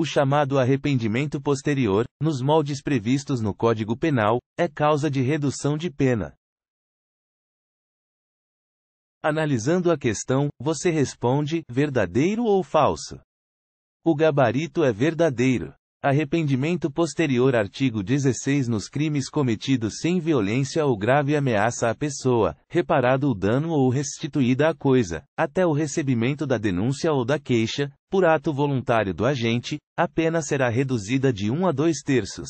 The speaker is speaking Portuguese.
O chamado arrependimento posterior, nos moldes previstos no Código Penal, é causa de redução de pena. Analisando a questão, você responde: verdadeiro ou falso? O gabarito é verdadeiro. Arrependimento posterior artigo 16 nos crimes cometidos sem violência ou grave ameaça à pessoa, reparado o dano ou restituída a coisa, até o recebimento da denúncia ou da queixa, por ato voluntário do agente, a pena será reduzida de 1 a 2 terços.